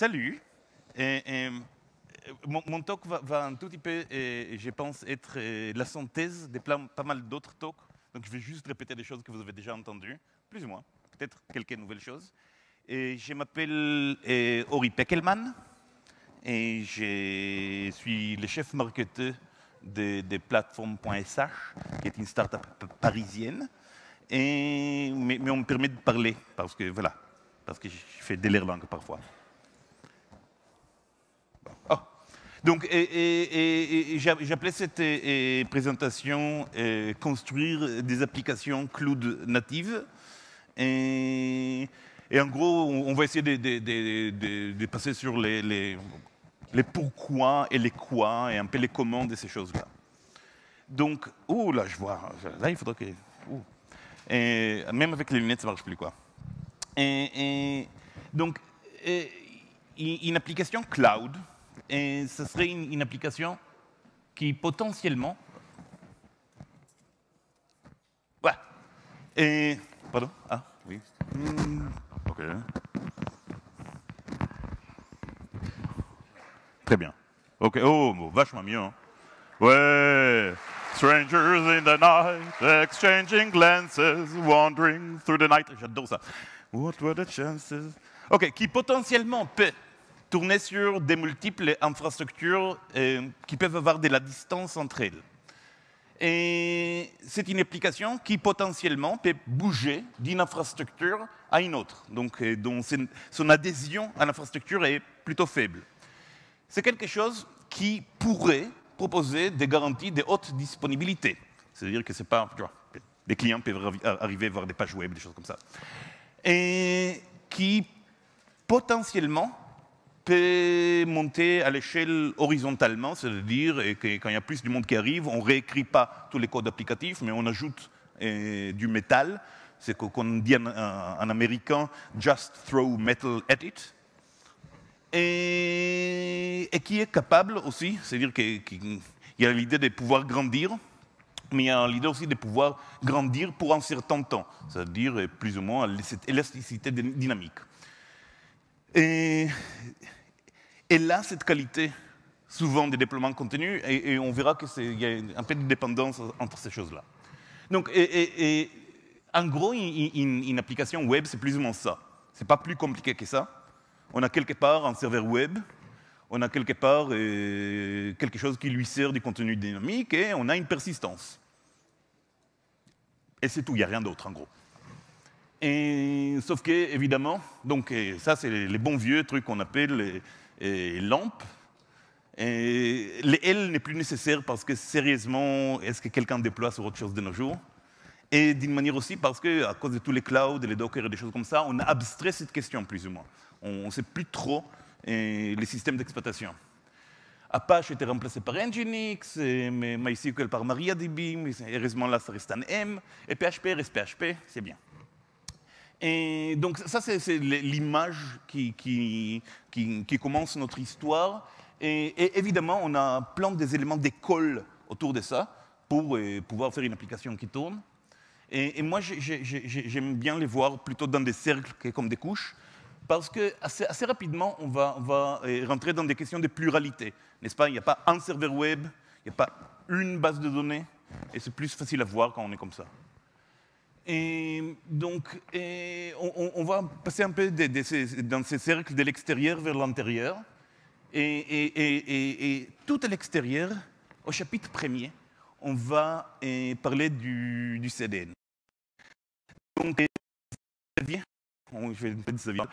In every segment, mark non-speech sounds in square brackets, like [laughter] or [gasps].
Salut. Et, euh, mon, talk va, un tout petit peu, et, euh, je pense, être euh, la synthèse de pas mal d'autres talks. Donc je vais juste répéter des choses que vous avez déjà entendues, plus ou moins, peut-être quelques nouvelles choses. Et je m'appelle Ori Peckelman et je suis le chef marketeur de, de plateforme.sh, qui est une start-up parisienne. Et, mais, on me permet de parler parce que, voilà, parce que je fais des langues parfois. Ah. Donc, et, et, et, cette présentation euh, Construire des applications cloud natives. Et, en gros, on va essayer de, passer sur les, les, pourquoi et les quoi et un peu les comment de ces choses-là. Donc, ouh là, je vois, là, il faudra que. Oh. Et même avec les lunettes, ça ne marche plus. Quoi. Et, donc, une application cloud, et ce serait une, application qui potentiellement... Ouais. Et... Pardon Ah, oui. Hmm. Ok. Très bien. Ok. Oh, vachement mieux. Hein. Ouais. Strangers in the night, exchanging glances, wandering through the night. J'adore ça. What were the chances? Ok, qui potentiellement peut tourner sur des multiples infrastructures euh, qui peuvent avoir de la distance entre elles. Et c'est une application qui potentiellement peut bouger d'une infrastructure à une autre, donc euh, dont son adhésion à l'infrastructure est plutôt faible. C'est quelque chose qui pourrait proposer des garanties de haute disponibilité. C'est-à-dire que pas, les clients peuvent arriver à voir des pages web, des choses comme ça. Et qui potentiellement peut monter à l'échelle horizontalement, c'est-à-dire que quand il y a plus du monde qui arrive, on ne réécrit pas tous les codes applicatifs, mais on ajoute euh, du métal. C'est ce qu'on dit en, américain, just throw metal at it. Et, et qui est capable aussi, c'est-à-dire qu'il y a l'idée de pouvoir grandir, mais il y a l'idée aussi de pouvoir grandir pour un certain temps, c'est-à-dire plus ou moins cette élasticité dynamique. Et elle a cette qualité, souvent, des déploiements de contenu, et on verra qu'il y a un peu de dépendance entre ces choses-là. Donc, et, en gros, une, application web, c'est plus ou moins ça. C'est pas plus compliqué que ça. On a quelque part un serveur web, on a quelque part euh, quelque chose qui lui sert du contenu dynamique, et on a une persistance. Et c'est tout, il n'y a rien d'autre, en gros. Et, sauf que, évidemment, donc, ça, c'est les bons vieux trucs qu'on appelle et lampe. Et L n'est plus nécessaire parce que sérieusement, est-ce que quelqu'un déploie sur autre chose de nos jours Et d'une manière aussi parce que à cause de tous les clouds, les Docker et des choses comme ça, on a abstrait cette question plus ou moins. On ne sait plus trop les systèmes d'exploitation. Apache était remplacé par Nginx, MySQL par MariaDB, mais heureusement là ça reste un M, et PHP reste PHP, c'est bien. Et donc ça, c'est l'image qui, commence notre histoire. Et, évidemment, on a plein des éléments d'école autour de ça pour euh, pouvoir faire une application qui tourne. Et, moi, j'aime bien les voir plutôt dans des cercles que comme des couches, parce que assez, rapidement, on va, on va, euh, rentrer dans des questions de pluralité, n'est-ce pas Il n'y a pas un serveur web, il n'y a pas une base de données, et c'est plus facile à voir quand on est comme ça. Et donc, et on, va passer un peu dans ces cercles de l'extérieur vers l'intérieur. Et, et, tout à l'extérieur, au chapitre premier, on va eh, parler du, CDN. Donc, eh, oh,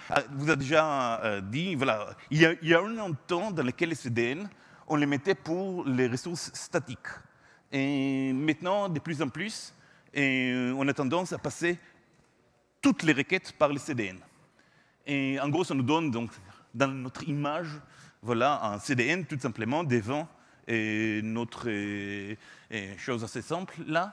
ah, vous avez déjà euh, dit, voilà, il y a, il y a un temps dans lequel les CDN, on les mettait pour les ressources statiques. Et maintenant, de plus en plus, et euh, on a tendance à passer toutes les requêtes par les CDN. Et en gros, ça nous donne, donc, dans notre image, voilà, un CDN tout simplement devant et notre chose assez simple là.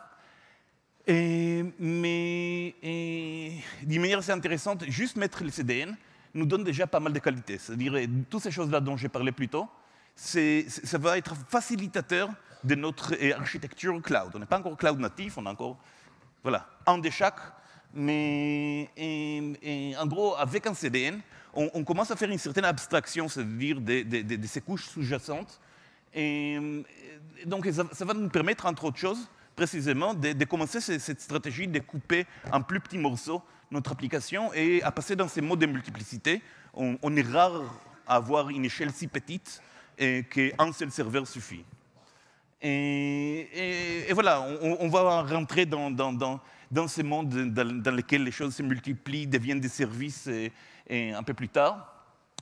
mais d'une manière assez intéressante, juste mettre les CDN nous donne déjà pas mal de qualités. C'est-à-dire, toutes ces choses-là dont j'ai parlé plus tôt, ça va être facilitateur de notre architecture cloud. On n'est pas encore cloud natif, on a encore voilà, un de chaque. Mais en gros, avec un CDN, on, commence à faire une certaine abstraction, c'est-à-dire de, ces couches sous-jacentes. Et, donc, ça, va nous permettre, entre autres choses, précisément, de, commencer cette stratégie de couper en plus petits morceaux notre application et à passer dans ces modes de multiplicité. On, on est rare à avoir une échelle si petite et qu'un seul serveur suffit. Et, voilà, on, va rentrer dans, dans ce monde dans, lequel les choses se multiplient, deviennent des services et, un peu plus tard.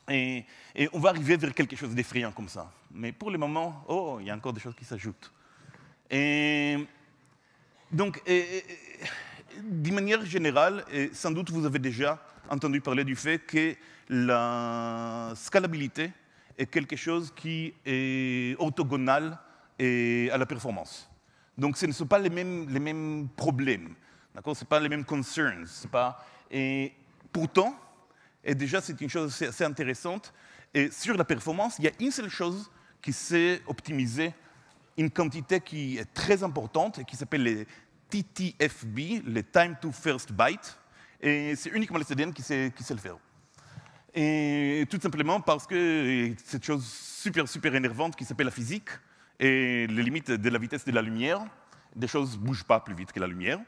Et, on va arriver vers quelque chose d'effrayant comme ça. Mais pour le moment, oh, il y a encore des choses qui s'ajoutent. donc, d'une manière générale, sans doute vous avez déjà entendu parler du fait que la scalabilité est quelque chose qui est orthogonal et à la performance. Donc ce ne sont pas les mêmes, les mêmes problèmes, Ce ne pas les mêmes concerns. Pas... Et pourtant, et déjà c'est une chose assez, intéressante, et sur la performance, il y a une seule chose qui s'est optimisée, une quantité qui est très importante et qui s'appelle les TTFB, les Time to First Byte, et c'est uniquement les CDN qui sait, le faire. Et tout simplement parce que cette chose super, super énervante qui s'appelle la physique, et les limites de la vitesse de la lumière. Des choses ne bougent pas plus vite que la lumière.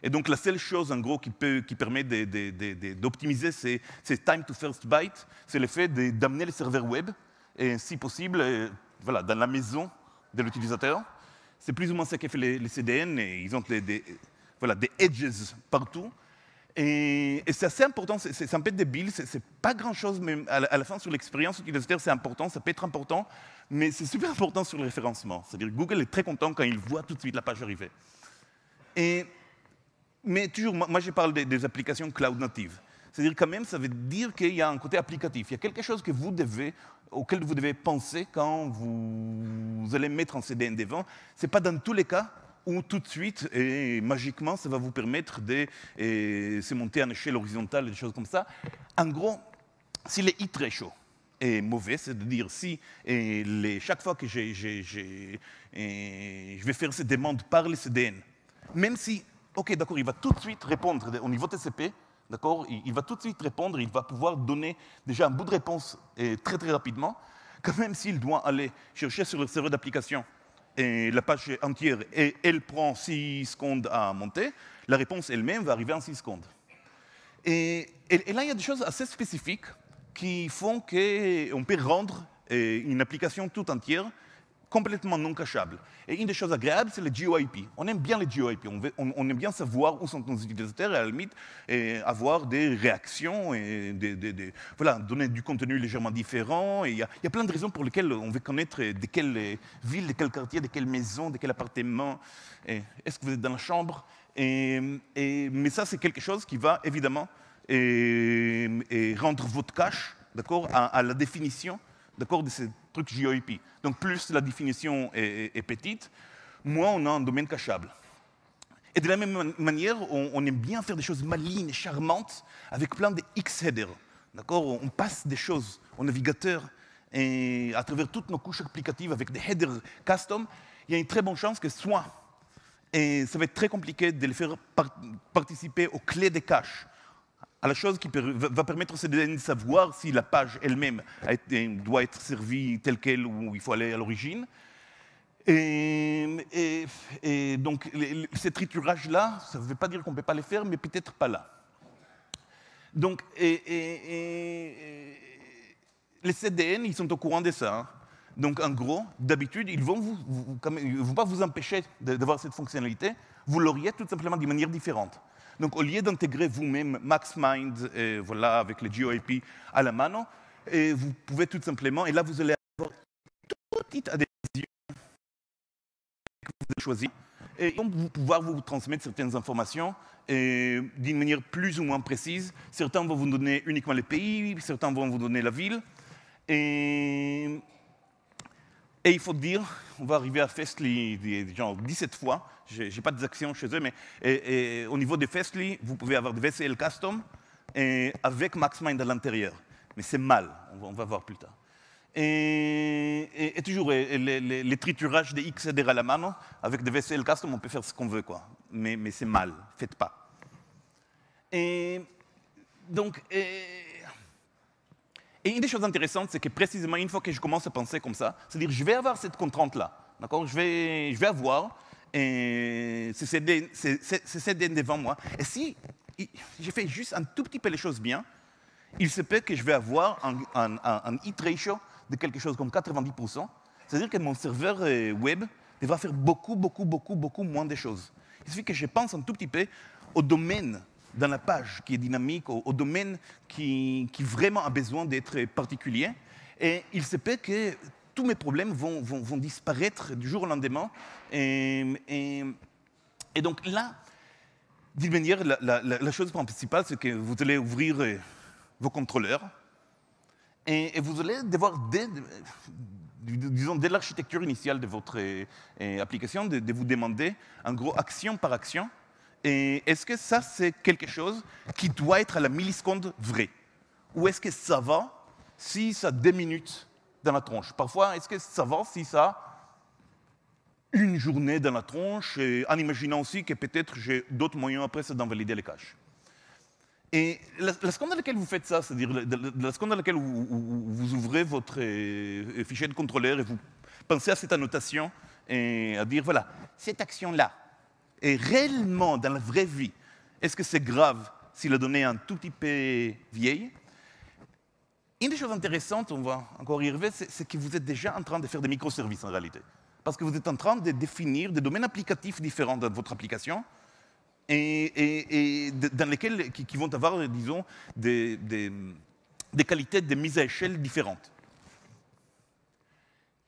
Et donc la seule chose, en gros, qui, qui permet d'optimiser ces, time to first byte, c'est le fait d'amener le serveur web, et, si possible, euh, voilà, dans la maison de l'utilisateur. C'est plus ou moins ce qu'a fait les, CDN, et ils ont des, edges partout. Et, c'est assez important, c'est un peu débile, c'est pas grand-chose, mais à la, à la fin, sur l'expérience utilisateur, c'est important, ça peut être important, mais c'est super important sur le référencement. C'est-à-dire Google est très content quand il voit tout de suite la page arriver. Et, mais toujours, moi, je parle des, applications cloud natives. C'est-à-dire quand même, ça veut dire qu'il y a un côté applicatif. Il y a quelque chose que vous devez, auquel vous devez penser quand vous, allez mettre en CDN devant. Ce n'est pas dans tous les cas où tout de suite et magiquement, ça va vous permettre de se monter en échelle horizontale et des choses comme ça. En gros, s'il est très chaud, est mauvais, c'est de dire si et chaque fois que je vais faire cette demande par le CDN, même si, ok, d'accord, il va tout de suite répondre au niveau TCP, d'accord, il, va tout de suite répondre, il va pouvoir donner déjà un bout de réponse très très rapidement, quand même s'il doit aller chercher sur le serveur d'application et la page entière, et elle prend 6 secondes à monter, la réponse elle-même va arriver en 6 secondes. et, et là, il y a des choses assez spécifiques qui font qu'on peut rendre eh, une application tout entière complètement non cachable. Et une des choses agréables, c'est le GOIP. On aime bien le GOIP, on, aime bien savoir où sont nos utilisateurs et à la limite eh, avoir des réactions, et voilà, donner du contenu légèrement différent. Il y, a plein de raisons pour lesquelles on veut connaître de quelle ville, de quel quartier, de quelle maison, de quel appartement, est-ce que vous êtes dans la chambre. mais ça, c'est quelque chose qui va évidemment et, rendre votre cache d'accord, à, la définition d'accord, de ces trucs JOIP. Donc plus la définition est, petite, moins on a un domaine cachable. Et de la même manière, on, aime bien faire des choses malines, charmantes, avec plein de X-headers. D'accord on passe des choses au navigateur et à travers toutes nos couches applicatives avec des headers custom, il y a une très bonne chance que soit, et ça va être très compliqué de les faire participer aux clés des caches à la chose qui va permettre au CDN de savoir si la page elle-même doit être servie telle qu'elle ou il faut aller à l'origine. Et, donc, ce ces triturages-là, ça ne veut pas dire qu'on ne peut pas les faire, mais peut-être pas là. Donc, les CDN, ils sont au courant de ça. Hein. Donc, en gros, d'habitude, ils ne vont pas vous empêcher d'avoir cette fonctionnalité. Vous l'auriez tout simplement d'une manière différente. Donc au lieu d'intégrer vous-même MaxMind, voilà, avec le GeoIP à la mano, vous pouvez tout simplement, et là vous allez avoir une petite adhésion que vous avez choisie, et donc vous pouvoir vous transmettre certaines informations d'une manière plus ou moins précise. Certains vont vous donner uniquement les pays, certains vont vous donner la ville. Et, il faut dire, on va arriver à Festly genre 17 fois, je n'ai pas d'actions chez eux, mais au niveau de Festly, vous pouvez avoir des VCL custom avec MaxMind à l'intérieur. Mais c'est mal, on va, voir plus tard. Et, toujours, les, les, triturages des X et des Ralamano, avec des VCL custom, on peut faire ce qu'on veut, quoi. Mais, c'est mal, faites pas. Et donc, une des choses intéressantes, c'est que précisément une fois que je commence à penser comme ça, c'est-à-dire je vais avoir cette contrainte-là, d'accord je vais, je vais avoir et c'est devant moi. Et si je fais juste un tout petit peu les choses bien, il se peut que je vais avoir un, hit ratio de quelque chose comme 90%. C'est-à-dire que mon serveur euh, web devra faire beaucoup, beaucoup, beaucoup, beaucoup moins de choses. Il suffit que je pense un tout petit peu au domaine dans la page qui est dynamique, au, au domaine qui, qui, vraiment a besoin d'être particulier. Et il se peut que tous mes problèmes vont, disparaître du jour au lendemain. Et, donc là, d'une manière, la, chose principale, c'est que vous allez ouvrir euh, vos contrôleurs et, vous allez devoir, dès, disons, dès l'architecture initiale de votre euh, euh, application, de, vous demander, en gros, action par action, est-ce que ça, c'est quelque chose qui doit être à la milliseconde vraie Ou est-ce que ça va si ça diminue minutes dans la tronche. Parfois, est-ce que ça va si ça une journée dans la tronche, et en imaginant aussi que peut-être j'ai d'autres moyens après ça d'invalider les caches. Et la, seconde à laquelle vous faites ça, c'est-à-dire la, seconde à laquelle vous, ouvrez votre euh, fichier de contrôleur et vous pensez à cette annotation et à dire, voilà, cette action-là est réellement dans la vraie vie. Est-ce que c'est grave si la donnée est un tout petit peu vieille une des choses intéressantes, on va encore y arriver, c'est que vous êtes déjà en train de faire des microservices en réalité. Parce que vous êtes en train de définir des domaines applicatifs différents dans votre application et, dans lesquels qui, vont avoir, disons, des, des, des qualités de mise à échelle différentes.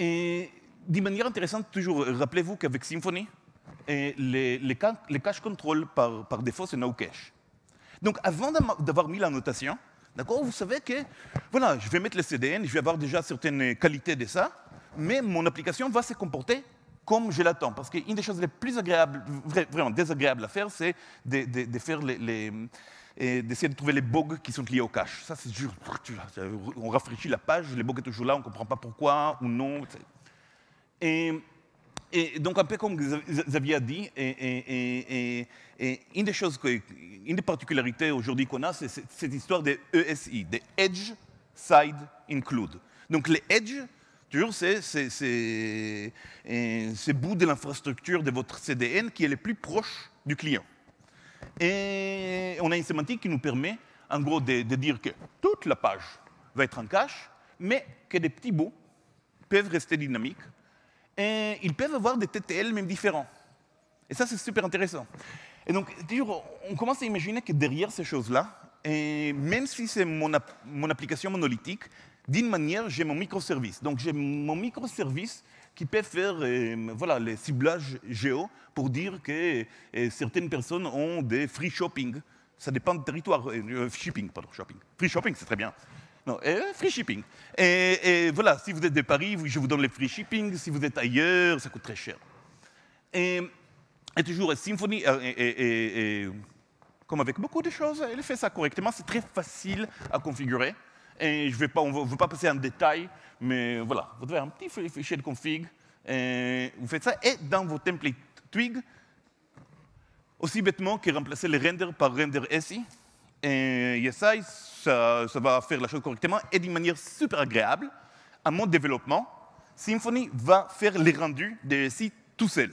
Et d'une manière intéressante, toujours, rappelez-vous qu'avec Symfony, le les, cache contrôle par, par défaut, c'est no cache. Donc avant d'avoir mis la notation, D'accord Vous savez que, voilà, je vais mettre le CDN, je vais avoir déjà certaines qualités de ça, mais mon application va se comporter comme je l'attends. Parce qu'une des choses les plus agréables, vraiment désagréables à faire, c'est de, faire les, d'essayer de trouver les bugs qui sont liés au cache. Ça, c'est dur. On rafraîchit la page, les bugs sont toujours là, on ne comprend pas pourquoi ou non. Et et donc, un peu comme Xavier a dit, une des choses, une des particularités aujourd'hui qu'on a, c'est cette histoire des ESI, des Edge Side Include. Donc, les Edge, toujours, c'est ce bout de l'infrastructure de votre CDN qui est le plus proche du client. Et on a une sémantique qui nous permet, en gros, de dire que toute la page va être en cache, mais que des petits bouts peuvent rester dynamiques et eh, ils peuvent avoir des TTL même différents. Et ça, c'est super intéressant. Et donc, on commence à imaginer que derrière ces choses-là, et même si c'est mon, mon, application monolithique, d'une manière, j'ai mon microservice. Donc, j'ai mon microservice qui peut faire euh, voilà, les ciblages géo pour dire que euh, certaines personnes ont des free shopping. Ça dépend du territoire. Euh, shipping, pardon, shopping. Free shopping, c'est très bien. Euh, free shipping. Et, voilà, si vous êtes de Paris, je vous donne le free shipping. Si vous êtes ailleurs, ça coûte très cher. Et, toujours, Symfony, euh, et, comme avec beaucoup de choses, elle fait ça correctement. C'est très facile à configurer. Et je vais pas, ne veut pas passer en détail, mais voilà, vous avez un petit fichier de config. vous faites ça. Et dans vos templates Twig, aussi bêtement que remplacer les render par render SI. Et ça, va faire la chose correctement et d'une manière super agréable. en mode développement, Symfony va faire les rendus des sites tout seul.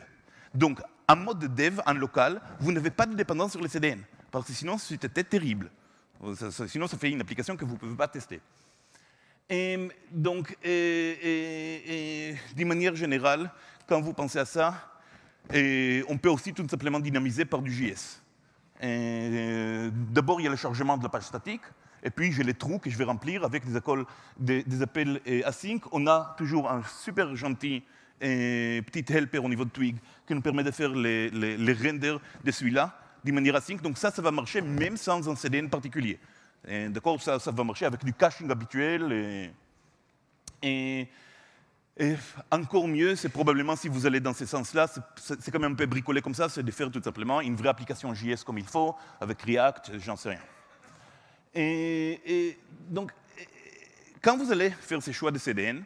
Donc, en mode dev, en local, vous n'avez pas de dépendance sur les CDN, parce que sinon, c'était terrible. Sinon, ça fait une application que vous ne pouvez pas tester. Et donc, d'une manière générale, quand vous pensez à ça, on peut aussi tout simplement dynamiser par du JS. D'abord, il y a le chargement de la page statique et puis j'ai les trous que je vais remplir avec des, des, appels async. On a toujours un super gentil petit helper au niveau de Twig qui nous permet de faire les, renders de celui-là d'une manière async. Donc ça, ça va marcher même sans un CDN particulier. D'accord ça, va marcher avec du caching habituel. Et, et encore mieux, c'est probablement si vous allez dans ce sens-là, c'est quand même un peu bricolé comme ça, c'est de faire tout simplement une vraie application JS comme il faut, avec React, j'en sais rien. Et, donc, quand vous allez faire ces choix de CDN,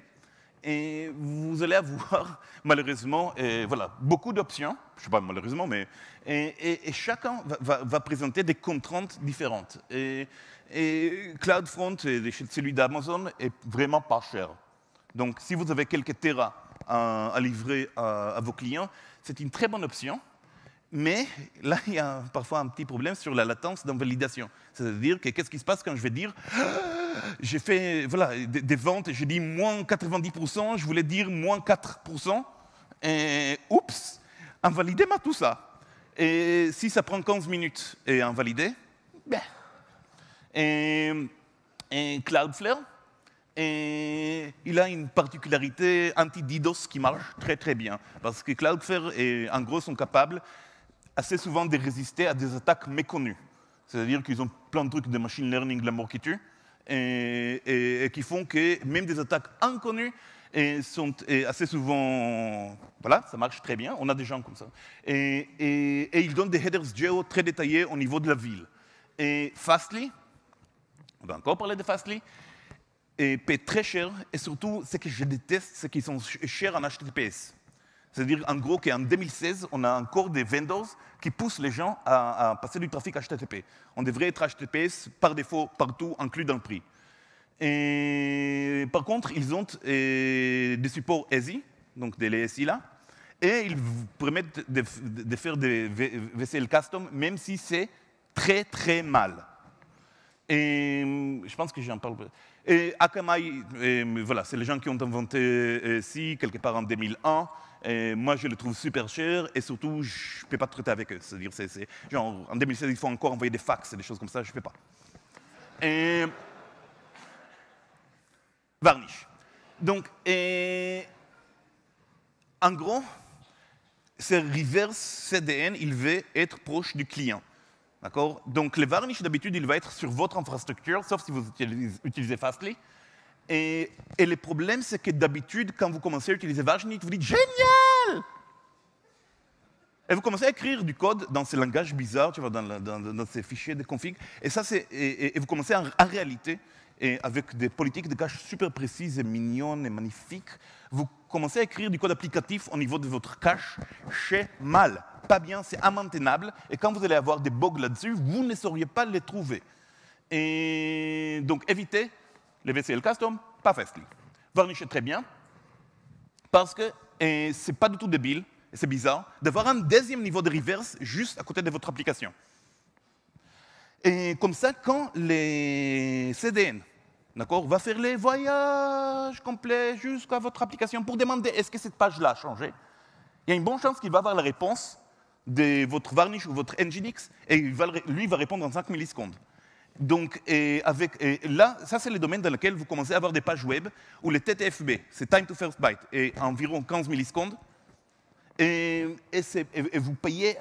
et vous allez avoir [laughs] malheureusement et voilà, beaucoup d'options, je ne sais pas malheureusement, mais et, chacun va, présenter des contraintes différentes. Et, CloudFront, celui d'Amazon, est vraiment pas cher. Donc si vous avez quelques terras à, livrer à vos clients, c'est une très bonne option. Mais là, il y a parfois un petit problème sur la latence d'invalidation. C'est-à-dire que qu'est-ce qui se passe quand je vais dire [gasps] j'ai fait voilà, des, ventes et je dis moins 90%, je voulais dire moins 4%, et oups, invalidez-moi tout ça. Et si ça prend 15 minutes et invalidé, ben. Et, Cloudflare, et il a une particularité anti-DDoS qui marche très très bien. Parce que Cloudflare en gros sont capables assez souvent de résister à des attaques méconnues. C'est-à-dire qu'ils ont plein de trucs de machine learning, la mort qui tue, et, qui font que même des attaques inconnues sont assez souvent... Voilà, ça marche très bien, on a des gens comme ça. Et, ils donnent des headers geo très détaillés au niveau de la ville. Et Fastly, on va encore parler de Fastly, et paie très cher, et surtout, ce que je déteste, c'est qu'ils sont chers en HTTPS. C'est-à-dire, en gros, qu'en 2016, on a encore des vendors qui poussent les gens à, passer du trafic HTTP. On devrait être HTTPS par défaut, partout, inclus dans le prix. Et, par contre, ils ont euh, des supports ESI, donc des LSI e là, et ils permettent de, faire des VCL custom, même si c'est très, très mal. Et hum, je pense que j'en parle. Et Akamai, euh, voilà, c'est les gens qui ont inventé euh, e SI quelque part en 2001 moi, je le trouve super cher et surtout, je ne peux pas traiter avec eux. C'est-à-dire, c'est, genre, en 2016, il faut encore envoyer des fax et des choses comme ça, je ne peux pas. Et... Varnish. Donc, et... en gros, c'est reverse CDN, il veut être proche du client. D'accord Donc, le varnish, d'habitude, il va être sur votre infrastructure, sauf si vous utilisez, Fastly. Et, et, le problème, c'est que d'habitude, quand vous commencez à utiliser Varnish, vous dites Génial et vous commencez à écrire du code dans ces langages bizarres, tu vois, dans, ces fichiers de config. Et, ça, et, vous commencez en, réalité, et avec des politiques de cache super précises et mignonnes et magnifiques, vous commencez à écrire du code applicatif au niveau de votre cache chez mal. Pas bien, c'est immaintenable, Et quand vous allez avoir des bugs là-dessus, vous ne sauriez pas les trouver. Et donc, évitez les VCL custom, pas facile. Varnish très bien, parce que ce n'est pas du tout débile, c'est bizarre, d'avoir un deuxième niveau de reverse juste à côté de votre application. Et comme ça, quand les CDN d'accord, va faire les voyages complets jusqu'à votre application pour demander est-ce que cette page-là a changé, il y a une bonne chance qu'il va avoir la réponse de votre Varnish ou votre Nginx et il lui va répondre en 5 millisecondes. Donc, et avec, là, ça c'est le domaine dans lequel vous commencez à avoir des pages web où le TTFB, c'est Time to First Byte, est environ 15 millisecondes. Et, vous payez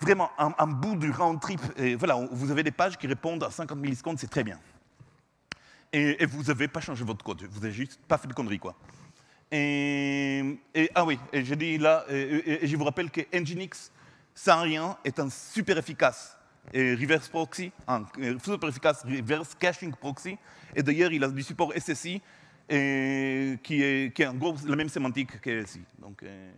vraiment un, bout du round trip. voilà, vous avez des pages qui répondent à 50 millisecondes, c'est très bien. Et, vous n'avez pas changé votre code, vous n'avez juste pas fait de conneries, quoi. ah oui, je dis là, je vous rappelle que Nginx, sans rien, est un super efficace reverse proxy, euh, super efficace reverse caching proxy. Et d'ailleurs, il a du support SSI, qui, est, en gros la même sémantique que SSI. Donc, euh,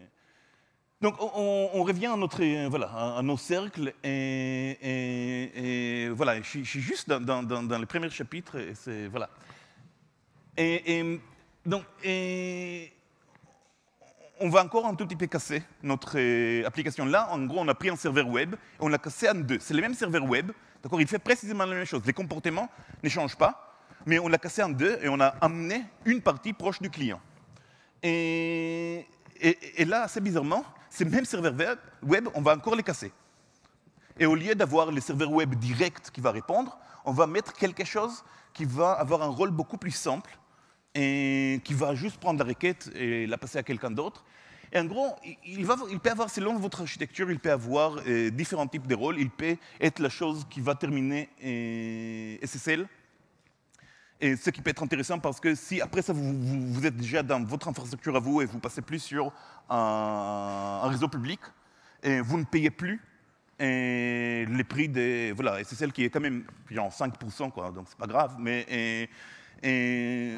donc on, revient euh, à, à nos cercles et, voilà, je, suis juste dans, dans, dans, dans le premier chapitre et c'est voilà. Et, donc on va encore un tout petit peu casser notre euh, application là. En gros, on a pris un serveur web et on l'a cassé en deux. C'est le même serveur web, d'accord Il fait précisément la même chose. Les comportements ne changent pas, mais on l'a cassé en deux et on a amené une partie proche du client. Et, et, et là, assez bizarrement, ces mêmes serveurs web, on va encore les casser. Et au lieu d'avoir le serveur web direct qui va répondre, on va mettre quelque chose qui va avoir un rôle beaucoup plus simple et qui va juste prendre la requête et la passer à quelqu'un d'autre. Et en gros, il, peut avoir, selon votre architecture, il peut avoir euh, différents types de rôles. Il peut être la chose qui va terminer euh, SSL, et ce qui peut être intéressant parce que si après ça, vous, êtes déjà dans votre infrastructure à vous et vous passez plus sur un, réseau public, et vous ne payez plus les prix des... Voilà, et c'est celle qui est quand même en 5%, quoi, donc c'est pas grave, mais... Et,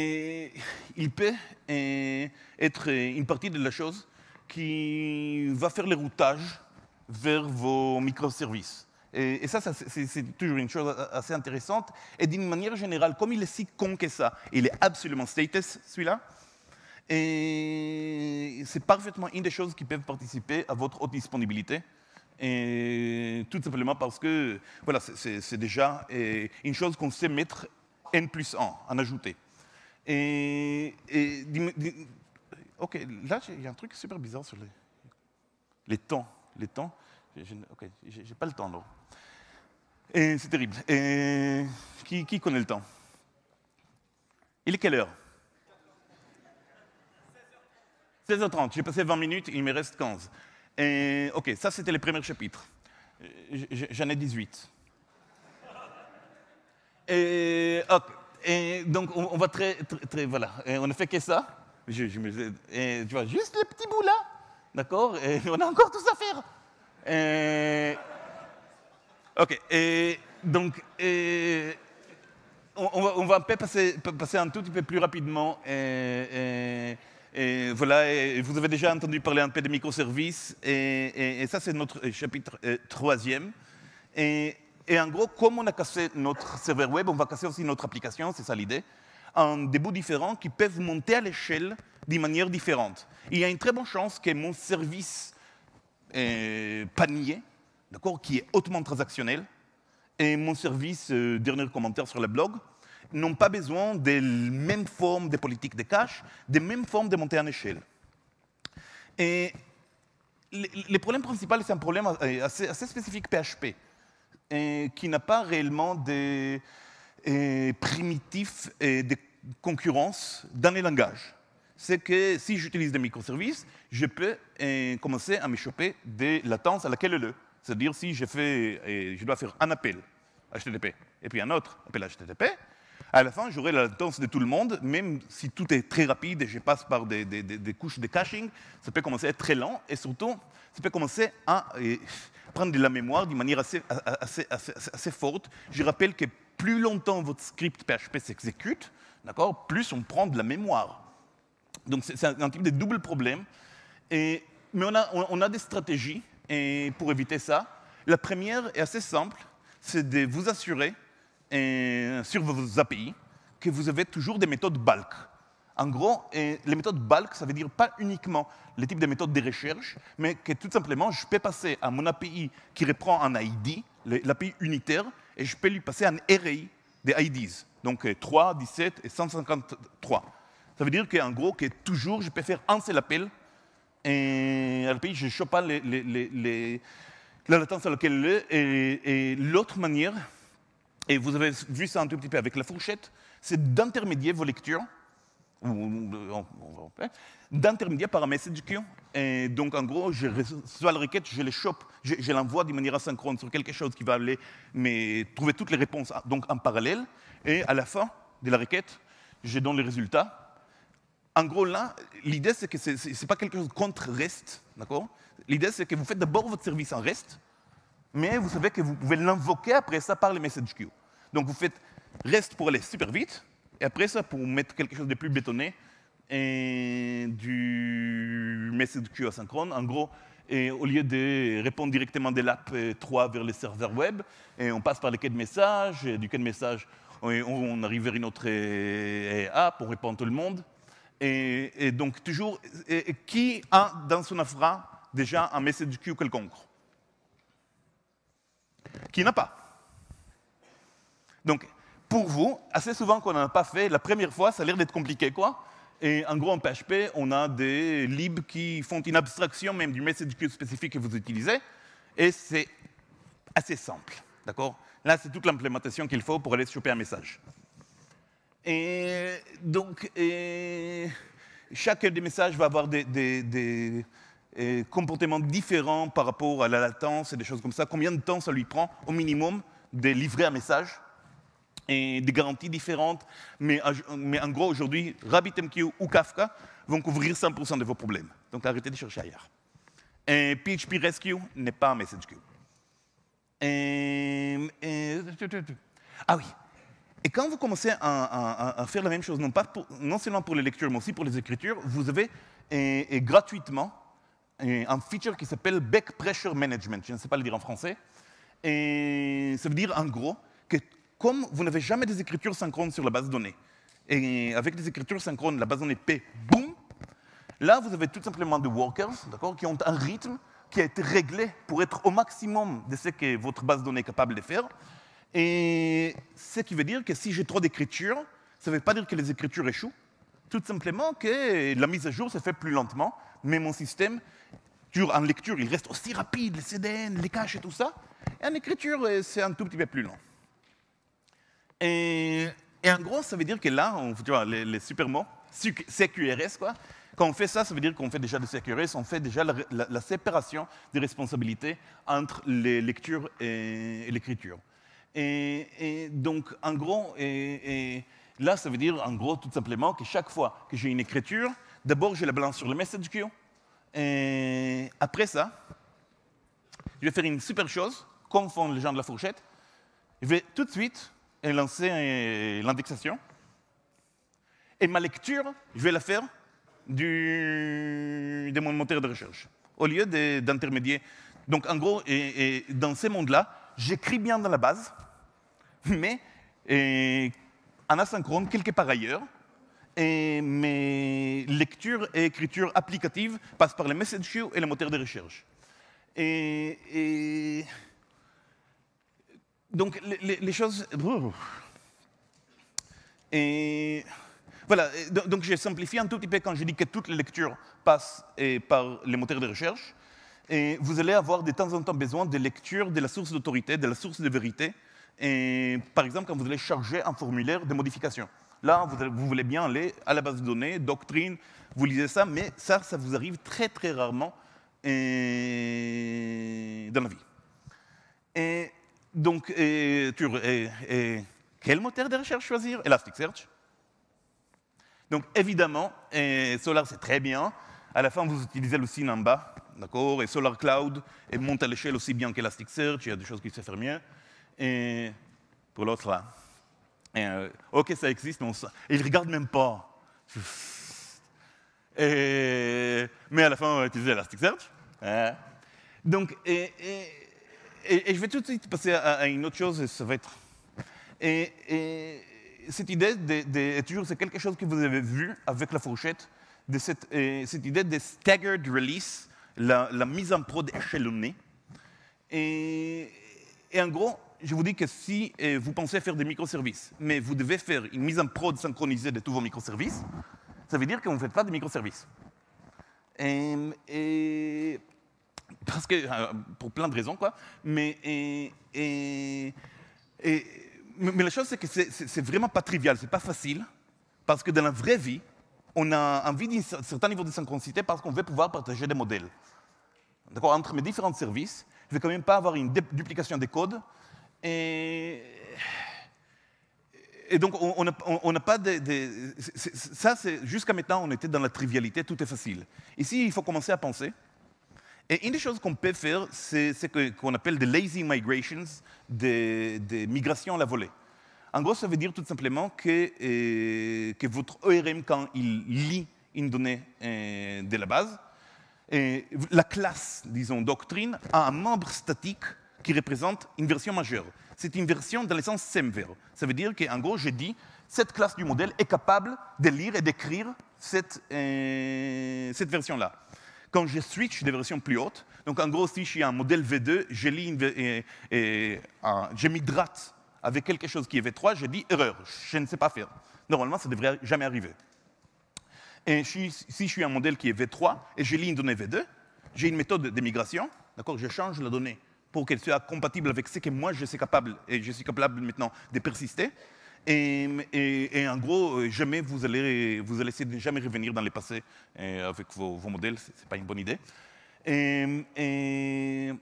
et il peut être une partie de la chose qui va faire les routage vers vos microservices. Et, ça, c'est toujours une chose assez intéressante. Et d'une manière générale, comme il est si con que ça, il est absolument status, celui-là. Et c'est parfaitement une des choses qui peuvent participer à votre haute disponibilité. Et tout simplement parce que voilà, c'est déjà eh, une chose qu'on sait mettre n plus 1, en ajouter. Et, ok, là, il y a un truc super bizarre sur les temps. Les temps. Je, n'ai pas le temps, non. Et c'est terrible. qui, connaît le temps Il est quelle heure 16h30, j'ai passé 20 minutes, il me reste 15. Et, ok, ça c'était les premiers chapitres. J'en ai 18. Et, donc on, va très, très, voilà. on ne fait que ça. Je, tu vois, juste les petits bouts là. D'accord Et on a encore tout à faire. Et... Euh, ok, et donc, On, va, passer, passer un tout petit peu plus rapidement. Et, et voilà, vous avez déjà entendu parler un peu des microservices, et, ça c'est notre chapitre euh, troisième. Et, en gros, comme on a cassé notre serveur web, on va casser aussi notre application, c'est ça l'idée, en des bouts différents qui peuvent monter à l'échelle d'une manière différente. Il y a une très bonne chance que mon service euh, panier, d'accord, qui est hautement transactionnel. Et mon service, euh, dernier commentaire sur le blog, n'ont pas besoin des mêmes formes de politique de cash, des mêmes formes de montée en échelle. Et le problème principal, c'est un problème euh, assez, spécifique PHP, qui n'a pas réellement des primitifs et de concurrence dans les langages c'est que si j'utilise des microservices, je peux euh, commencer à m'échapper des latences à laquelle le. C'est-à-dire si euh, je, dois faire un appel HTTP et puis un autre appel HTTP, à la fin, j'aurai la latence de tout le monde, même si tout est très rapide et je passe par des, couches de caching, ça peut commencer à être très lent et surtout, ça peut commencer à euh, prendre de la mémoire d'une manière assez, assez forte. Je rappelle que plus longtemps votre script PHP s'exécute, plus on prend de la mémoire. Donc c'est un type de double problème. mais on a, des stratégies et pour éviter ça. La première est assez simple, c'est de vous assurer sur vos API que vous avez toujours des méthodes bulk. En gros, les méthodes bulk, ça veut dire pas uniquement les types de méthodes de recherche, mais que tout simplement, je peux passer à mon API qui reprend un ID, l'API unitaire, et je peux lui passer un array des IDs, donc 3, euh, 17 et 153. Ça veut dire qu'en gros, que toujours, je peux faire un seul appel et je ne chope pas les, la latence à laquelle il est. Et, l'autre manière, et vous avez vu ça un tout petit peu avec la fourchette, c'est d'intermédier vos lectures hein, d'intermédier par un message queue. Et donc, en gros, je reçois la requête, je les chope, je, l'envoie de manière asynchrone sur quelque chose qui va aller mais trouver toutes les réponses ah, donc en parallèle. Et à la fin de la requête, je donne les résultats en gros, là, l'idée, c'est que ce n'est pas quelque chose contre reste, d'accord L'idée, c'est que vous faites d'abord votre service en REST, mais vous savez que vous pouvez l'invoquer après ça par le message queue. Donc, vous faites reste pour aller super vite, et après ça, pour mettre quelque chose de plus bétonné, et du message queue asynchrone, en gros, et au lieu de répondre directement de l'app 3 vers le serveur web, et on passe par les quais de messages, et du quai de message on arrive vers une autre euh, app, on répond à tout le monde, et, donc toujours, qui a dans son infra déjà un message queue quelconque Qui n'a pas. Donc, pour vous, assez souvent qu'on n'en a pas fait, la première fois, ça a l'air d'être compliqué, quoi. Et en gros, en PHP, on a des libs qui font une abstraction même du message queue spécifique que vous utilisez, et c'est assez simple, d'accord Là, c'est toute l'implémentation qu'il faut pour aller choper un message. Et donc, chaque des messages va avoir des, comportements différents par rapport à la latence et des choses comme ça. Combien de temps ça lui prend au minimum de livrer un message et des garanties différentes. Mais, en gros, aujourd'hui, RabbitMQ ou Kafka vont couvrir 100% de vos problèmes. Donc arrêtez de chercher ailleurs. Et PHP Rescue n'est pas un message queue. Ah oui, et quand vous commencez à, faire la même chose, non, pas non seulement pour les lectures, mais aussi pour les écritures, vous avez gratuitement un feature qui s'appelle Back Pressure Management. Je ne sais pas le dire en français. Et ça veut dire en gros que comme vous n'avez jamais des écritures synchrones sur la base de données, et avec des écritures synchrones, la base de données P, boum, là vous avez tout simplement des workers qui ont un rythme qui a été réglé pour être au maximum de ce que votre base données est capable de faire. Et ce qui veut dire que si j'ai trop d'écritures, ça ne veut pas dire que les écritures échouent, tout simplement que la mise à jour se fait plus lentement, mais mon système, en lecture, il reste aussi rapide, les CDN, les caches et tout ça, et en écriture, euh, c'est un tout petit peu plus lent. Et, en gros, ça veut dire que là, tu vois, les, super mots, CQRS, quoi, quand on fait ça, ça veut dire qu'on fait déjà de CQRS, on fait déjà la, séparation des responsabilités entre les lectures et l'écriture. Et, donc, en gros, et, là, ça veut dire, en gros, tout simplement, que chaque fois que j'ai une écriture, d'abord, je la balance sur le message queue. Et après ça, je vais faire une super chose, confondre les gens de la fourchette. Je vais tout de suite lancer euh, l'indexation. Et ma lecture, je vais la faire du, de mon moteur de recherche, au lieu d'intermédier. Donc, en gros, dans ces monde là j'écris bien dans la base, mais en asynchrone quelque part ailleurs. Et mes lectures et écritures applicatives passent par les message queue et les moteurs de recherche. Et, donc les, les, choses. Et voilà. Donc j'ai simplifié un tout petit peu quand je dis que toutes les lectures passent par les moteurs de recherche et vous allez avoir de temps en temps besoin de lecture de la source d'autorité, de la source de vérité. Et, par exemple, quand vous allez charger un formulaire de modification. Là, vous, voulez bien aller à la base de données, doctrine, vous lisez ça, mais ça, ça vous arrive très très rarement dans la vie. Et donc, quel moteur de recherche choisir Elasticsearch. Donc évidemment, Solar c'est très bien. À la fin, vous utilisez le signe en bas et Solar Cloud monte à l'échelle aussi bien qu'Elasticsearch, il y a des choses qui se font mieux. Et pour l'autre, là, hein, euh, OK, ça existe, mais ils ne regarde même pas. mais à la fin, on va utiliser Elasticsearch. Hein. Donc, et, je vais tout de suite passer à, une autre chose, et ça va être... cette idée toujours, c'est quelque chose que vous avez vu avec la fourchette, de cette, cette idée de staggered release, la, mise en prod échelonnée. Et, et, en gros, je vous dis que si euh, vous pensez faire des microservices, mais vous devez faire une mise en prod synchronisée de tous vos microservices, ça veut dire que vous ne faites pas de microservices. Et, et, parce que, euh, pour plein de raisons, quoi. Mais, mais la chose, c'est que c'est vraiment pas trivial, c'est pas facile, parce que dans la vraie vie, on a envie d'un certain niveau de synchronicité parce qu'on veut pouvoir partager des modèles. D'accord Entre mes différents services, je ne vais quand même pas avoir une duplication des codes. Et, et donc, on n'a pas de. ça, c'est jusqu'à maintenant, on était dans la trivialité, tout est facile. Ici, il faut commencer à penser. Et une des choses qu'on peut faire, c'est ce qu'on appelle des lazy migrations, des migrations à la volée. En gros, ça veut dire tout simplement que, euh, votre ORM, quand il lit une donnée euh, de la base, euh, la classe, disons, doctrine, a un membre statique qui représente une version majeure. C'est une version dans le sens semver. Ça veut dire qu'en gros, je dis, cette classe du modèle est capable de lire et d'écrire cette, version-là. Quand je switch des versions plus hautes, donc en gros, si suis un modèle V2, je, lis je avec quelque chose qui est V3, je dit erreur, je ne sais pas faire. Normalement, ça ne devrait jamais arriver. Et si, si je suis un modèle qui est V3 et je lis une donnée V2, j'ai une méthode de migration, d'accord Je change la donnée pour qu'elle soit compatible avec ce que moi je suis capable, et je suis capable maintenant de persister. Et, en gros, euh, jamais vous allez, vous allez essayer de jamais revenir dans le passé euh, avec vos, vos modèles, ce n'est pas une bonne idée. Et,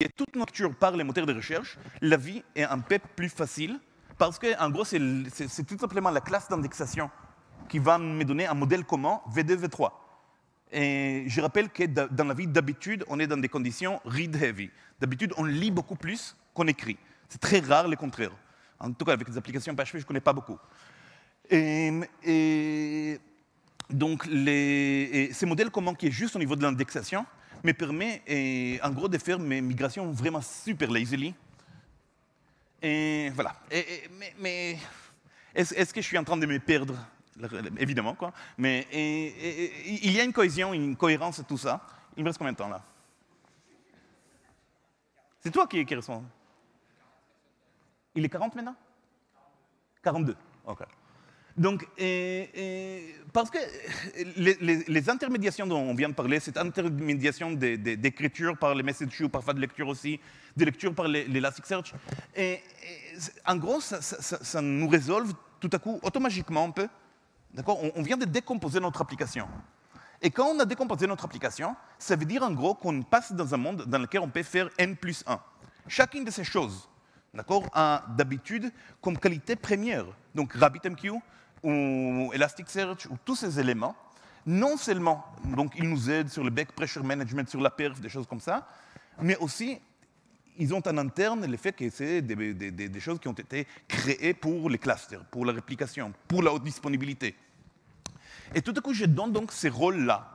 et toute nature par les moteurs de recherche, la vie est un peu plus facile parce que, en gros, c'est tout simplement la classe d'indexation qui va me donner un modèle commun V2, V3. Et je rappelle que dans la vie, d'habitude, on est dans des conditions read-heavy. D'habitude, on lit beaucoup plus qu'on écrit. C'est très rare le contraire. En tout cas, avec les applications PHP, je ne connais pas beaucoup. Et, donc, ces modèles communs qui est juste au niveau de l'indexation, me permet, eh, en gros, de faire mes migrations vraiment super lazily. Et voilà. mais, est-ce que je suis en train de me perdre Évidemment, quoi. Mais il y a une cohésion, une cohérence à tout ça. Il me reste combien de temps, là C'est toi qui, qui Il est 40 maintenant 42. OK. Donc, parce que les, intermédiations dont on vient de parler, cette intermédiation d'écriture par les message ou parfois de lecture aussi, de lecture par les, les Elasticsearch, en gros, ça, nous résolve tout à coup, automatiquement un peu, d'accord on, vient de décomposer notre application. Et quand on a décomposé notre application, ça veut dire en gros qu'on passe dans un monde dans lequel on peut faire n plus 1. Chacune de ces choses, d'accord, a d'habitude comme qualité première. Donc RabbitMQ, ou Elasticsearch, ou tous ces éléments, non seulement donc, ils nous aident sur le back pressure management, sur la perf, des choses comme ça, mais aussi ils ont en interne le fait que c'est des, des, choses qui ont été créées pour les clusters, pour la réplication, pour la haute disponibilité. Et tout à coup, je donne donc ces rôles-là,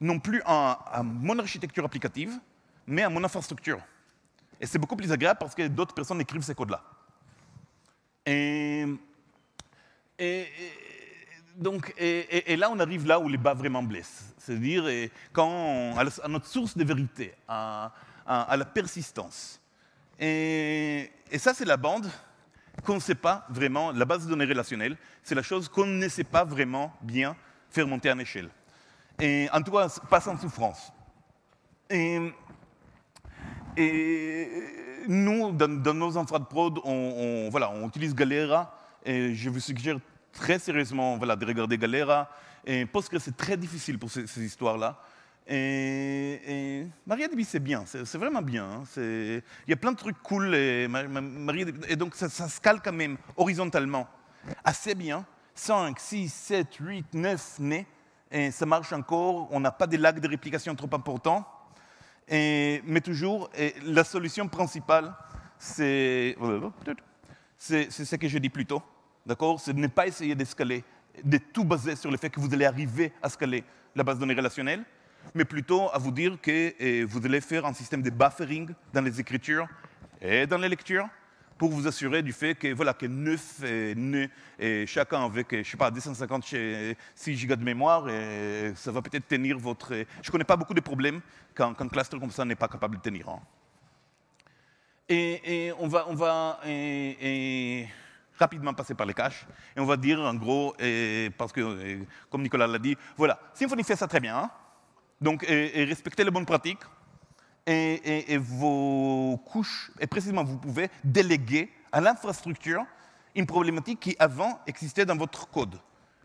non plus à, à mon architecture applicative, mais à mon infrastructure. Et c'est beaucoup plus agréable parce que d'autres personnes écrivent ces codes-là. Et et, donc, là, on arrive là où les bas vraiment blessent. C'est-à-dire à notre source de vérité, à, la persistance. Et, ça, c'est la bande qu'on ne sait pas vraiment, la base de données relationnelle, c'est la chose qu'on ne sait pas vraiment bien faire monter en échelle. Et en tout cas, pas sans souffrance. Et, nous, dans, nos infra de prod, on utilise Galera je vous suggère très sérieusement voilà, de regarder Galera, parce que c'est très difficile pour ces, histoires-là. Et, et, c'est bien, c'est vraiment bien. Hein. Il y a plein de trucs cool. Et, et donc, ça, se calque quand même horizontalement assez bien. 5, 6, 7, 8, 9 nez, Et ça marche encore. On n'a pas des lacs de réplication trop important. mais toujours, et la solution principale, c'est c'est ce que je dis plus tôt. D'accord Ce n'est pas essayer d'escaler, de tout baser sur le fait que vous allez arriver à scaler la base de données relationnelle, mais plutôt à vous dire que eh, vous allez faire un système de buffering dans les écritures et dans les lectures pour vous assurer du fait que, voilà, que 9 et, eh, eh, chacun avec, je sais pas, 256 gigas de mémoire, et ça va peut-être tenir votre... Je ne connais pas beaucoup de problèmes quand, un cluster comme ça n'est pas capable de tenir. Hein. Et, on va... On va rapidement passer par les caches, et on va dire en gros, parce que comme Nicolas l'a dit, voilà, Symfony fait ça très bien, hein. donc et, respectez les bonnes pratiques, et, vos couches, et précisément vous pouvez déléguer à l'infrastructure une problématique qui avant existait dans votre code.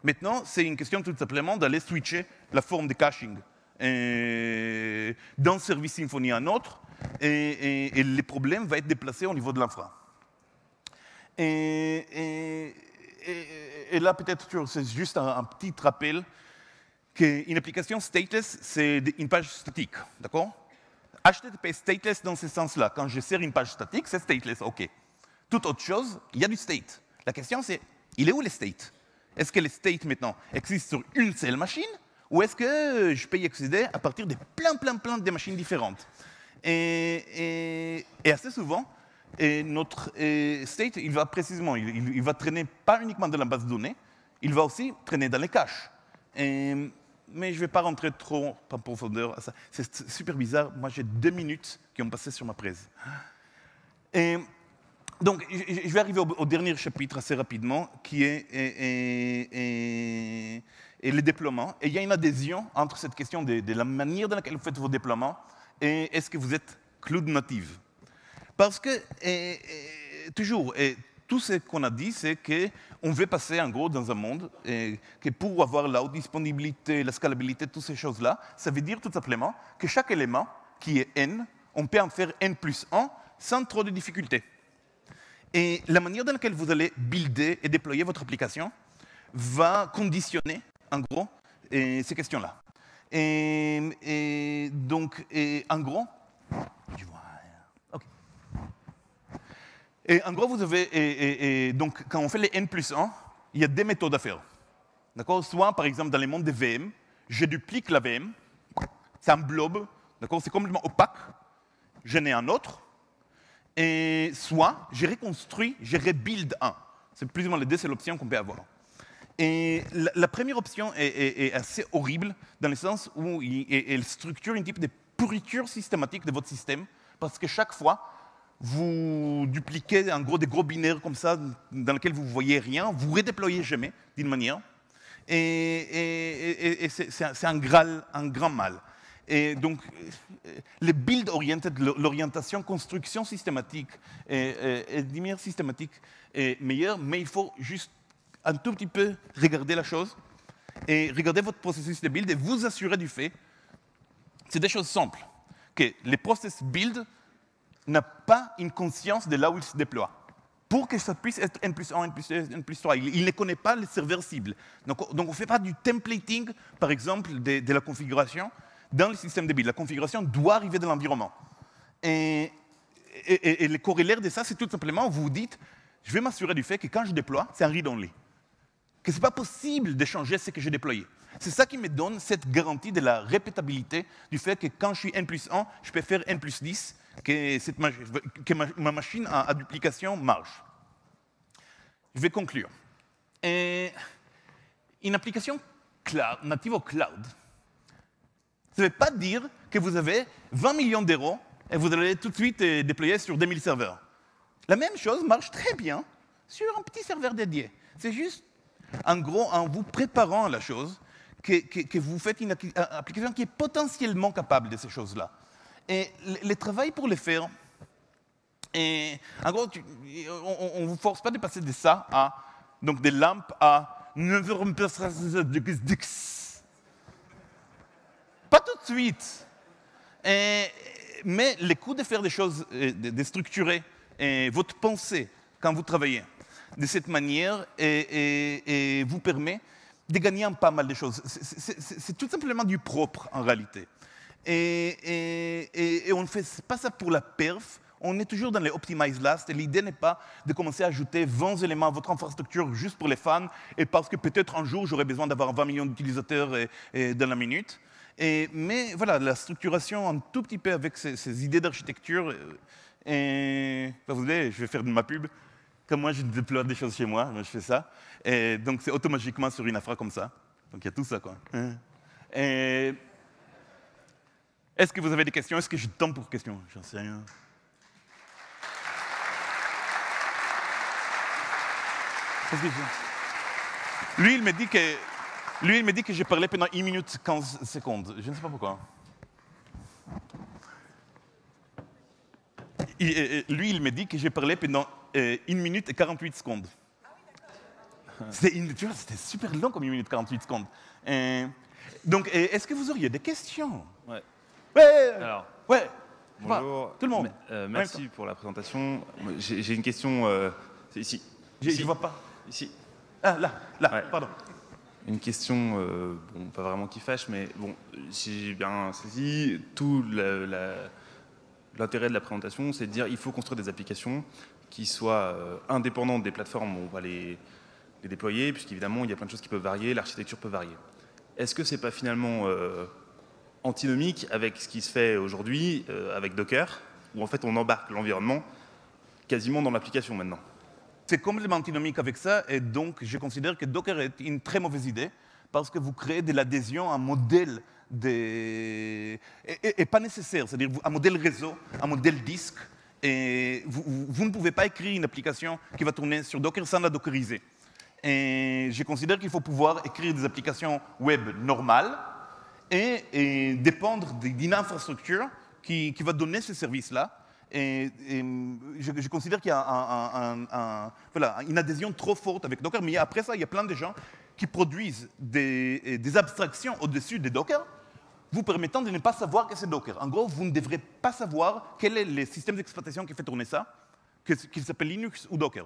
Maintenant, c'est une question tout simplement d'aller switcher la forme de caching d'un service Symfony à un autre, et, le problème va être déplacé au niveau de l'infra. Et, là, peut-être, c'est juste un, petit rappel qu'une application stateless, c'est une page statique, d'accord HTTP stateless dans ce sens-là. Quand je sers une page statique, c'est stateless, OK. Toute autre chose, il y a du state. La question, c'est, il est où le state Est-ce que le state, maintenant, existe sur une seule machine ou est-ce que je peux y accéder à partir de plein, plein, plein de machines différentes et, assez souvent, et notre state, il va précisément, il, va traîner pas uniquement dans la base de données, il va aussi traîner dans les caches. mais je ne vais pas rentrer trop en profondeur à ça. C'est super bizarre. Moi, j'ai deux minutes qui ont passé sur ma prise. donc, je vais arriver au, dernier chapitre assez rapidement, qui est et, et, et les déploiements. Et il y a une adhésion entre cette question de, de la manière dans laquelle vous faites vos déploiements et est-ce que vous êtes cloud native parce que, toujours, et tout ce qu'on a dit, c'est qu'on veut passer, en gros, dans un monde et que pour avoir la haute disponibilité, la scalabilité, toutes ces choses-là, ça veut dire tout simplement que chaque élément qui est n, on peut en faire n plus 1 sans trop de difficultés. Et la manière dans laquelle vous allez builder et déployer votre application va conditionner, en gros, ces questions-là. Et, donc, en gros, et en gros, vous avez, donc quand on fait les n plus 1, il y a deux méthodes à faire. D'accord Soit, par exemple, dans le monde des VM, je duplique la VM, ça un d'accord C'est complètement opaque, Je n'ai un autre, et soit, je reconstruis, je rebuild un. C'est plus ou moins les deux, c'est l'option qu'on peut avoir. Et la, première option est, assez horrible, dans le sens où elle structure une type de pourriture systématique de votre système, parce que chaque fois, vous dupliquez en gros des gros binaires comme ça dans lesquels vous ne voyez rien, vous redéployez jamais d'une manière. Et, c'est un, grand mal. Et donc, euh, le build oriented, l'orientation construction systématique et, d'une manière systématique est meilleure, mais il faut juste un tout petit peu regarder la chose et regarder votre processus de build et vous assurer du fait. C'est des choses simples. Que les process build n'a pas une conscience de là où il se déploie. Pour que ça puisse être N plus 1, N plus 2, N plus 3, il, ne connaît pas le serveur cible. Donc, on ne fait pas du templating, par exemple, de, la configuration dans le système de build. La configuration doit arriver de l'environnement. Et, le corollaire de ça, c'est tout simplement, vous dites, je vais m'assurer du fait que quand je déploie, c'est un read-only. Que ce n'est pas possible de changer ce que j'ai déployé. C'est ça qui me donne cette garantie de la répétabilité, du fait que quand je suis n plus 1, je peux faire n plus 10, que, ma machine à, duplication marche. Je vais conclure. Euh, une application cloud, native au cloud, ça ne veut pas dire que vous avez 20 millions d'euros et vous allez tout de suite euh, déployer sur 2000 serveurs. La même chose marche très bien sur un petit serveur dédié. C'est juste, en gros, en vous préparant la chose, que, vous faites une application qui est potentiellement capable de ces choses-là. Et le, travail pour le faire, en gros, on ne vous force pas de passer de ça à, donc des lampes à 9h Pas tout de suite. mais le coût de faire des choses, euh, de, structurer et votre pensée quand vous travaillez de cette manière et vous permet de gagner pas mal de choses. C'est tout simplement du propre en réalité. Et, on ne fait pas ça pour la perf, on est toujours dans les optimize last et l'idée n'est pas de commencer à ajouter 20 éléments à votre infrastructure juste pour les fans et parce que peut-être un jour j'aurai besoin d'avoir 20 millions d'utilisateurs dans la minute. Et, mais voilà, la structuration un tout petit peu avec ces, idées d'architecture. Euh, et, ben, vous je vais faire de ma pub. Comme moi, je déploie des choses chez moi, je fais ça. Et donc, c'est automatiquement sur une affaire comme ça. Donc, il y a tout ça, quoi. Hein. Est-ce que vous avez des questions Est-ce que je tombe pour questions J'en sais rien. Lui, il me dit que... Lui, il me dit que j'ai parlé pendant 1 minute 15 secondes. Je ne sais pas pourquoi. Euh, euh, lui, il me dit que j'ai parlé pendant euh, une 1 minute et 48 secondes. C'était super long comme 1 minute 48 secondes. Euh, donc, euh, est-ce que vous auriez des questions Ouais. Ouais. Bonjour. Tout le monde. merci pour la présentation. J'ai une question. c'est ici. Je ne vois pas. Ici. Ah, là, là, pardon. Une question, bon, pas vraiment qui fâche, mais bon, si j'ai bien saisi, tout l'intérêt de la présentation, c'est de dire qu'il faut construire des applications qui soient euh, indépendantes des plateformes où on va les, déployer, puisqu'évidemment, il y a plein de choses qui peuvent varier, l'architecture peut varier. Est-ce que ce n'est pas finalement euh, antinomique avec ce qui se fait aujourd'hui euh, avec Docker, où en fait on embarque l'environnement quasiment dans l'application maintenant c'est complètement antinomique avec ça, et donc je considère que Docker est une très mauvaise idée, parce que vous créez de l'adhésion à un modèle des... et pas nécessaire, c'est-à-dire un modèle réseau, un modèle disque, et vous, ne pouvez pas écrire une application qui va tourner sur Docker sans la dockeriser. Et je considère qu'il faut pouvoir écrire des applications web normales et, dépendre d'une infrastructure qui, va donner ce service là Et, je, considère qu'il y a une adhésion trop forte avec Docker. Mais après ça, il y a plein de gens qui produisent des, des abstractions au-dessus des Docker vous permettant de ne pas savoir que c'est Docker. En gros, vous ne devrez pas savoir quel est le système d'exploitation qui fait tourner ça, qu'il s'appelle Linux ou Docker.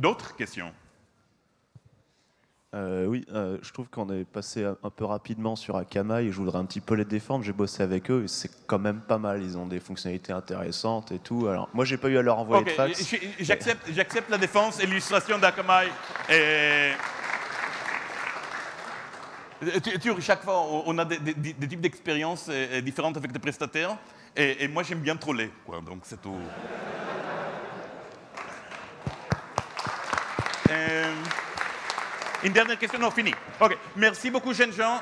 D'autres questions euh, oui, euh, je trouve qu'on est passé un peu rapidement sur Akamai et je voudrais un petit peu les défendre. J'ai bossé avec eux et c'est quand même pas mal. Ils ont des fonctionnalités intéressantes et tout. Alors, moi, j'ai pas eu à leur envoyer de fax. J'accepte la défense et l'illustration d'Akamai. Et... Euh, tu chaque fois, on a des, types d'expériences euh, euh, différentes avec des prestataires. Et, moi, j'aime bien troller. Quoi, donc, c'est tout. une dernière question, non, fini. OK. Merci beaucoup, jeunes gens.